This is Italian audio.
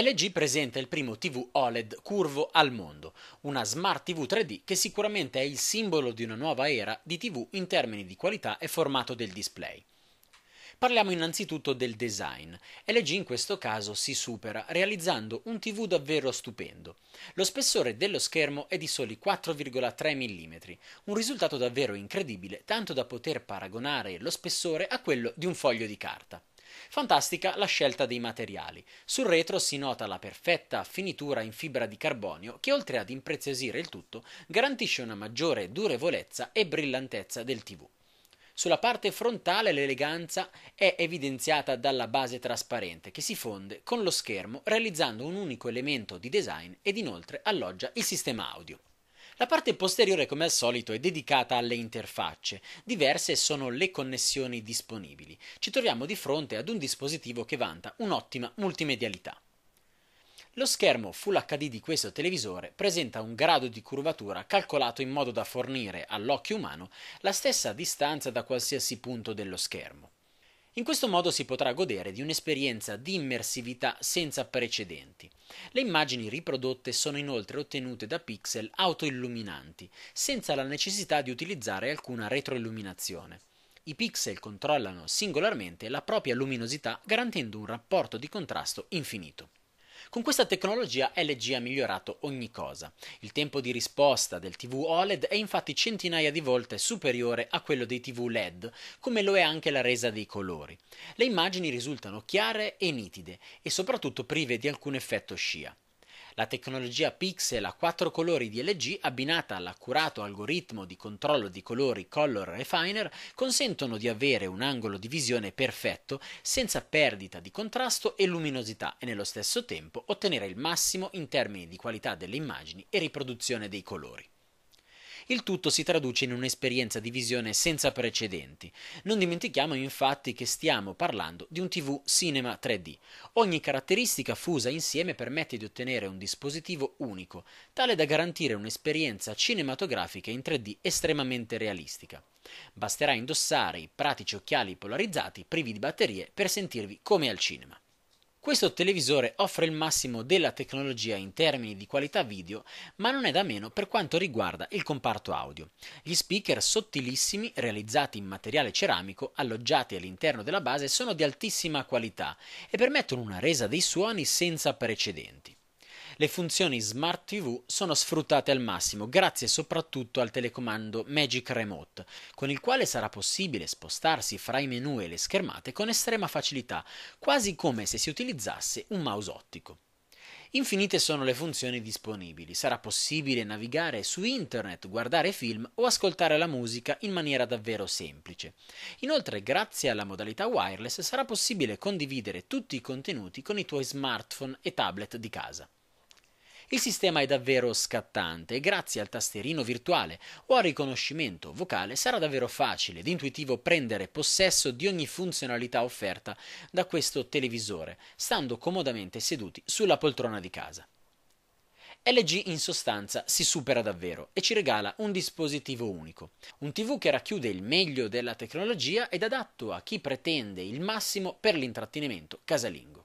LG presenta il primo TV OLED curvo al mondo, una smart TV 3D che sicuramente è il simbolo di una nuova era di TV in termini di qualità e formato del display. Parliamo innanzitutto del design. LG in questo caso si supera realizzando un TV davvero stupendo. Lo spessore dello schermo è di soli 4,3 mm, un risultato davvero incredibile tanto da poter paragonare lo spessore a quello di un foglio di carta. Fantastica la scelta dei materiali. Sul retro si nota la perfetta finitura in fibra di carbonio che oltre ad impreziosire il tutto garantisce una maggiore durevolezza e brillantezza del TV. Sulla parte frontale l'eleganza è evidenziata dalla base trasparente che si fonde con lo schermo realizzando un unico elemento di design ed inoltre alloggia il sistema audio. La parte posteriore, come al solito, è dedicata alle interfacce. Diverse sono le connessioni disponibili. Ci troviamo di fronte ad un dispositivo che vanta un'ottima multimedialità. Lo schermo Full HD di questo televisore presenta un grado di curvatura calcolato in modo da fornire all'occhio umano la stessa distanza da qualsiasi punto dello schermo. In questo modo si potrà godere di un'esperienza di immersività senza precedenti. Le immagini riprodotte sono inoltre ottenute da pixel autoilluminanti, senza la necessità di utilizzare alcuna retroilluminazione. I pixel controllano singolarmente la propria luminosità garantendo un rapporto di contrasto infinito. Con questa tecnologia LG ha migliorato ogni cosa. Il tempo di risposta del TV OLED è infatti centinaia di volte superiore a quello dei TV LED, come lo è anche la resa dei colori. Le immagini risultano chiare e nitide e soprattutto prive di alcun effetto scia. La tecnologia pixel a quattro colori di LG abbinata all'accurato algoritmo di controllo di colori Color Refiner consentono di avere un angolo di visione perfetto senza perdita di contrasto e luminosità e nello stesso tempo ottenere il massimo in termini di qualità delle immagini e riproduzione dei colori. Il tutto si traduce in un'esperienza di visione senza precedenti. Non dimentichiamo infatti che stiamo parlando di un TV Cinema 3D. Ogni caratteristica fusa insieme permette di ottenere un dispositivo unico, tale da garantire un'esperienza cinematografica in 3D estremamente realistica. Basterà indossare i pratici occhiali polarizzati privi di batterie per sentirvi come al cinema. Questo televisore offre il massimo della tecnologia in termini di qualità video, ma non è da meno per quanto riguarda il comparto audio. Gli speaker sottilissimi, realizzati in materiale ceramico, alloggiati all'interno della base, sono di altissima qualità e permettono una resa dei suoni senza precedenti. Le funzioni Smart TV sono sfruttate al massimo grazie soprattutto al telecomando Magic Remote, con il quale sarà possibile spostarsi fra i menu e le schermate con estrema facilità, quasi come se si utilizzasse un mouse ottico. Infinite sono le funzioni disponibili, sarà possibile navigare su internet, guardare film o ascoltare la musica in maniera davvero semplice. Inoltre, grazie alla modalità wireless, sarà possibile condividere tutti i contenuti con i tuoi smartphone e tablet di casa. Il sistema è davvero scattante e grazie al tasterino virtuale o al riconoscimento vocale sarà davvero facile ed intuitivo prendere possesso di ogni funzionalità offerta da questo televisore, stando comodamente seduti sulla poltrona di casa. LG in sostanza si supera davvero e ci regala un dispositivo unico, un TV che racchiude il meglio della tecnologia ed adatto a chi pretende il massimo per l'intrattenimento casalingo.